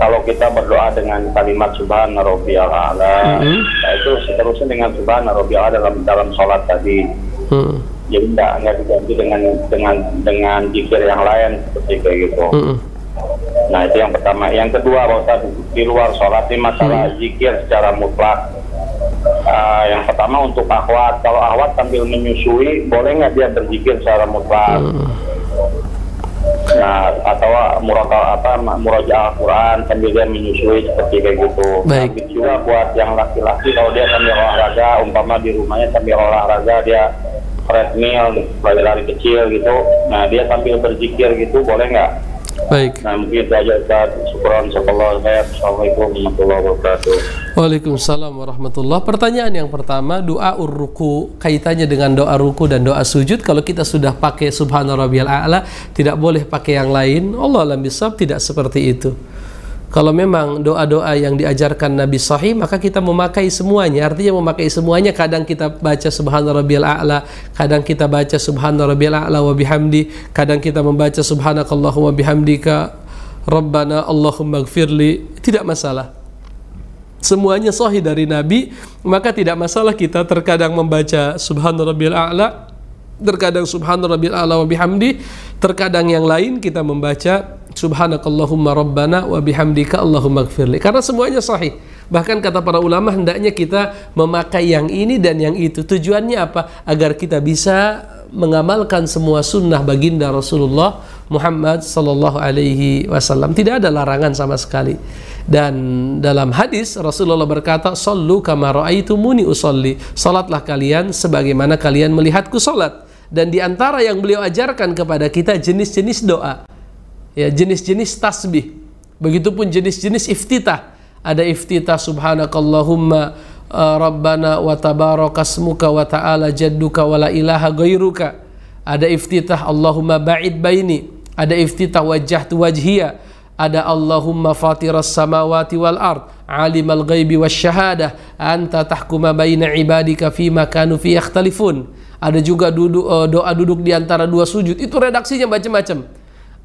kalau kita berdoa dengan kalimat Subhanallah, mm -hmm. nah itu seterusnya dengan Subhanallah dalam dalam sholat tadi mm -hmm jadi ya nggak nggak diganti dengan dengan dengan gear yang lain seperti kayak gitu mm -hmm. nah itu yang pertama yang kedua Pak di luar sholat ini masalah mm secara mutlak uh, yang pertama untuk akhwat kalau akhwat sambil menyusui boleh nggak dia berzikir secara mutlak -hmm. Nah, atau murakal apa muraja Al-Quran sambil dia menyusui seperti kayak gitu. Baik. Tapi nah, juga buat yang laki-laki kalau dia sambil olahraga, umpama di rumahnya sambil olahraga dia treadmill lari lari kecil gitu nah dia sambil berzikir gitu boleh nggak Baik. Nah, mungkin itu aja Ustaz. Syukran jazakallahu khair. Assalamualaikum warahmatullahi wabarakatuh. Waalaikumsalam warahmatullahi. Pertanyaan yang pertama, doa urruku kaitannya dengan doa ruku dan doa sujud. Kalau kita sudah pakai Subhanallah a'la, tidak boleh pakai yang lain. Allah alam bisab tidak seperti itu kalau memang doa-doa yang diajarkan Nabi sahih maka kita memakai semuanya artinya memakai semuanya kadang kita baca subhana rabbiyal a'la kadang kita baca subhana rabbiyal a'la wa bihamdi kadang kita membaca wa bihamdika rabbana allahumma gfirli tidak masalah semuanya sahih dari Nabi maka tidak masalah kita terkadang membaca subhana a'la terkadang subhana a'la wa bihamdi terkadang yang lain kita membaca subhanakallahumma rabbana wa bihamdika allahumma gfirli karena semuanya sahih bahkan kata para ulama hendaknya kita memakai yang ini dan yang itu tujuannya apa agar kita bisa mengamalkan semua sunnah baginda Rasulullah Muhammad Sallallahu Alaihi Wasallam tidak ada larangan sama sekali dan dalam hadis Rasulullah berkata sallu kama raaitumuni usolli salatlah kalian sebagaimana kalian melihatku salat dan di antara yang beliau ajarkan kepada kita jenis-jenis doa ya jenis-jenis tasbih begitupun jenis-jenis iftitah ada iftitah subhanakallahumma eh, rabbana wa tabarakasmuka wa ta'ala jadduka wa la ilaha ghairuka ada iftitah Allahumma ba'id baini ada iftitah wajah wajhiya ada Allahumma fatiras samawati wal ard alimal ghaibi syahadah anta tahkuma baina ibadika fima kanu fi yakhtalifun ada juga eh, doa duduk di antara dua sujud itu redaksinya macam-macam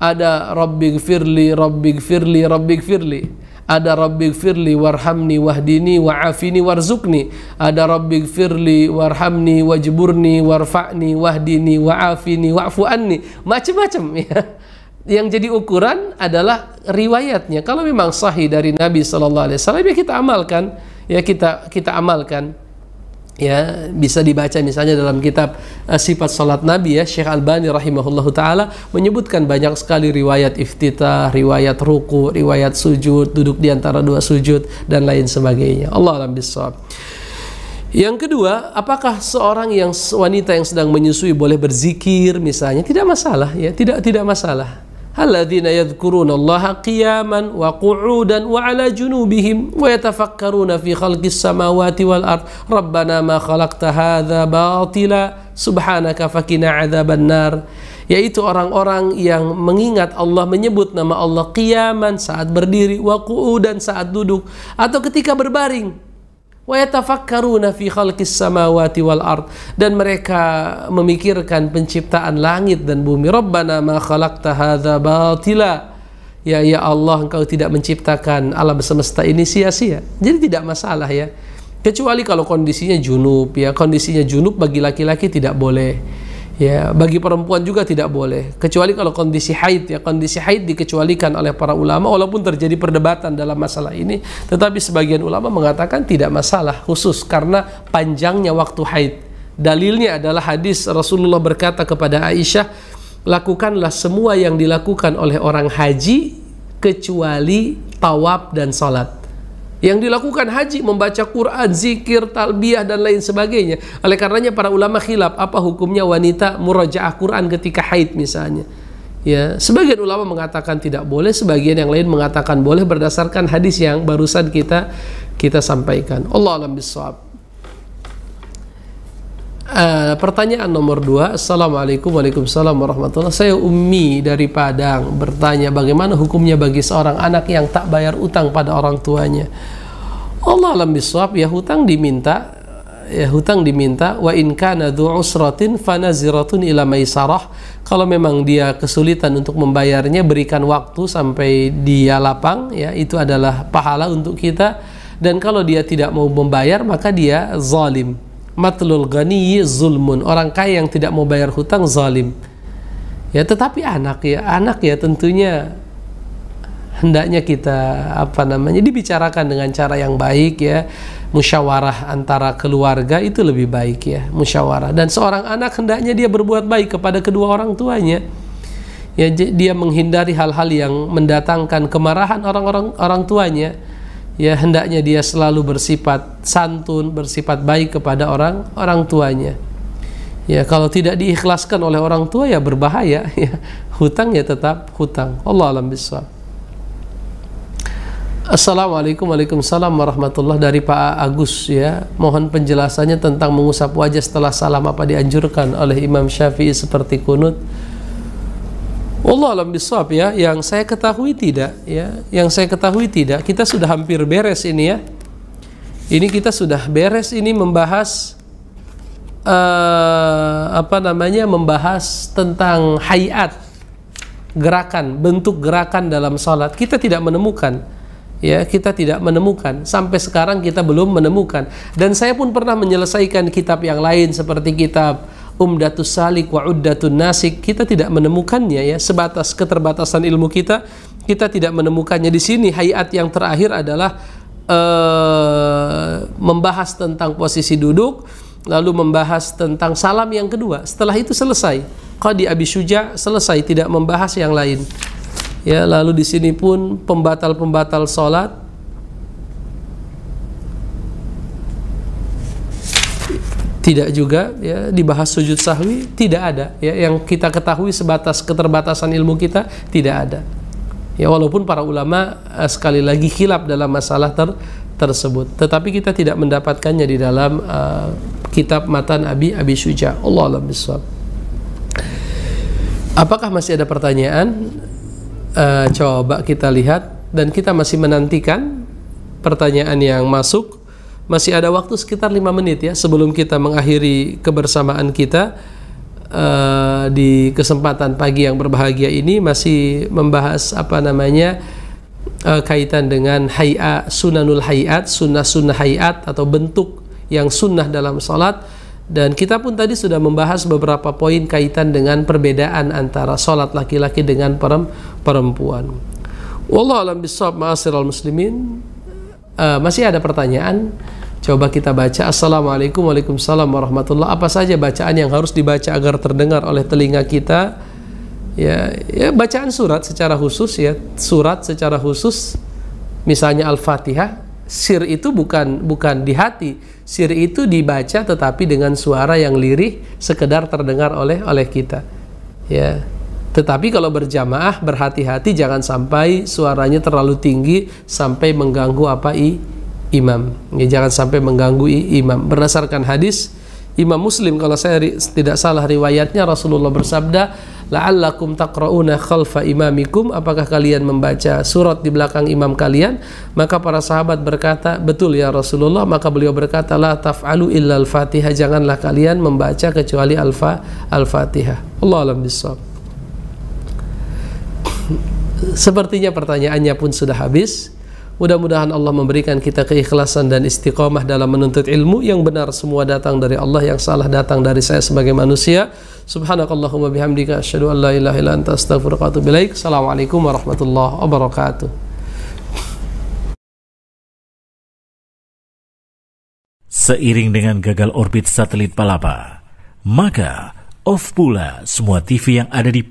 ada rabbig firli rabbig firli rabbig firli Ada rabbig firli warhamni, wahdini, wa'afini, warzukni. Ada rabbig firli warhamni, wajburni, warfa'ni, wahdini, wa'afini, wa'fu'anni. Macam-macam ya. Yang jadi ukuran adalah riwayatnya. Kalau memang sahih dari Nabi Shallallahu Alaihi Wasallam ya kita amalkan, ya kita kita amalkan ya bisa dibaca misalnya dalam kitab eh, sifat salat Nabi ya Syekh Albani rahimahullahu taala menyebutkan banyak sekali riwayat iftitah, riwayat ruku, riwayat sujud, duduk di antara dua sujud dan lain sebagainya. Allah alam bisawab. Yang kedua, apakah seorang yang wanita yang sedang menyusui boleh berzikir misalnya? Tidak masalah ya, tidak tidak masalah alladzina yadhkuruna allaha qiyaman wa qu'udan wa ala junubihim wa yatafakkaruna fi khalqis samawati wal ard rabbana ma khalaqta hadha batila subhanaka fakina adzaban nar yaitu orang-orang yang mengingat Allah menyebut nama Allah qiyaman saat berdiri wa qu'udan saat duduk atau ketika berbaring wa yatafakkaruna fi khalqis samawati wal ard dan mereka memikirkan penciptaan langit dan bumi rabbana ma khalaqta hadza batila ya ya Allah engkau tidak menciptakan alam semesta ini sia-sia jadi tidak masalah ya kecuali kalau kondisinya junub ya kondisinya junub bagi laki-laki tidak boleh ya bagi perempuan juga tidak boleh kecuali kalau kondisi haid ya kondisi haid dikecualikan oleh para ulama walaupun terjadi perdebatan dalam masalah ini tetapi sebagian ulama mengatakan tidak masalah khusus karena panjangnya waktu haid dalilnya adalah hadis Rasulullah berkata kepada Aisyah lakukanlah semua yang dilakukan oleh orang haji kecuali tawaf dan salat yang dilakukan haji membaca Quran, zikir, talbiyah dan lain sebagainya. Oleh karenanya para ulama khilaf apa hukumnya wanita murajaah Quran ketika haid misalnya. Ya, sebagian ulama mengatakan tidak boleh, sebagian yang lain mengatakan boleh berdasarkan hadis yang barusan kita kita sampaikan. Allah alam bisawab. Uh, pertanyaan nomor dua Assalamualaikum Waalaikumsalam warahmatullahi Saya Umi dari Padang Bertanya bagaimana hukumnya bagi seorang anak Yang tak bayar utang pada orang tuanya Allah alam biswab Ya hutang diminta ya hutang diminta wa in kana dhu fana fanaziratun ila maisarah kalau memang dia kesulitan untuk membayarnya berikan waktu sampai dia lapang ya itu adalah pahala untuk kita dan kalau dia tidak mau membayar maka dia zalim matlul ghani zulmun orang kaya yang tidak mau bayar hutang zalim ya tetapi anak ya anak ya tentunya hendaknya kita apa namanya dibicarakan dengan cara yang baik ya musyawarah antara keluarga itu lebih baik ya musyawarah dan seorang anak hendaknya dia berbuat baik kepada kedua orang tuanya ya dia menghindari hal-hal yang mendatangkan kemarahan orang-orang orang tuanya ya hendaknya dia selalu bersifat santun, bersifat baik kepada orang orang tuanya. Ya, kalau tidak diikhlaskan oleh orang tua ya berbahaya ya. Hutang ya tetap hutang. Allah alam bisawab. Assalamualaikum Waalaikumsalam warahmatullahi dari Pak Agus ya. Mohon penjelasannya tentang mengusap wajah setelah salam apa dianjurkan oleh Imam Syafi'i seperti kunut Allah alam bisawab ya, yang saya ketahui tidak ya, yang saya ketahui tidak. Kita sudah hampir beres ini ya. Ini kita sudah beres ini membahas uh, apa namanya? membahas tentang hayat gerakan, bentuk gerakan dalam salat. Kita tidak menemukan ya, kita tidak menemukan. Sampai sekarang kita belum menemukan. Dan saya pun pernah menyelesaikan kitab yang lain seperti kitab umdatus salik wa uddatun nasik kita tidak menemukannya ya sebatas keterbatasan ilmu kita kita tidak menemukannya di sini hayat yang terakhir adalah uh, membahas tentang posisi duduk lalu membahas tentang salam yang kedua setelah itu selesai qadi abi syuja selesai tidak membahas yang lain ya lalu di sini pun pembatal-pembatal salat tidak juga ya dibahas sujud sahwi tidak ada ya yang kita ketahui sebatas keterbatasan ilmu kita tidak ada ya walaupun para ulama eh, sekali lagi hilap dalam masalah ter tersebut tetapi kita tidak mendapatkannya di dalam eh, kitab matan Abi Abi suja Allah alam apakah masih ada pertanyaan eh, coba kita lihat dan kita masih menantikan pertanyaan yang masuk masih ada waktu sekitar lima menit ya sebelum kita mengakhiri kebersamaan kita uh, di kesempatan pagi yang berbahagia ini masih membahas apa namanya uh, kaitan dengan hayat sunanul hayat sunnah sunnah hayat atau bentuk yang sunnah dalam sholat dan kita pun tadi sudah membahas beberapa poin kaitan dengan perbedaan antara sholat laki-laki dengan perempuan. Wallahu alam bisawab al muslimin uh, masih ada pertanyaan coba kita baca assalamualaikum waalaikumsalam warahmatullah apa saja bacaan yang harus dibaca agar terdengar oleh telinga kita ya ya bacaan surat secara khusus ya surat secara khusus misalnya al-fatihah sir itu bukan bukan di hati sir itu dibaca tetapi dengan suara yang lirih sekedar terdengar oleh oleh kita ya tetapi kalau berjamaah berhati-hati jangan sampai suaranya terlalu tinggi sampai mengganggu apa i imam. Ya, jangan sampai mengganggu i, imam. Berdasarkan hadis Imam Muslim kalau saya ri, tidak salah riwayatnya Rasulullah bersabda, "La'allakum taqra'una khalfa imamikum." Apakah kalian membaca surat di belakang imam kalian? Maka para sahabat berkata, "Betul ya Rasulullah." Maka beliau berkata, "La taf'alu illa al-Fatihah." Janganlah kalian membaca kecuali al-Fatihah. Allah alam bisawab sepertinya pertanyaannya pun sudah habis. Mudah-mudahan Allah memberikan kita keikhlasan dan istiqomah dalam menuntut ilmu yang benar semua datang dari Allah yang salah datang dari saya sebagai manusia. Subhanakallahumma bihamdika asyhadu an la ilaha illa anta astaghfiruka wa Assalamualaikum warahmatullahi wabarakatuh. Seiring dengan gagal orbit satelit Palapa, maka off pula semua TV yang ada di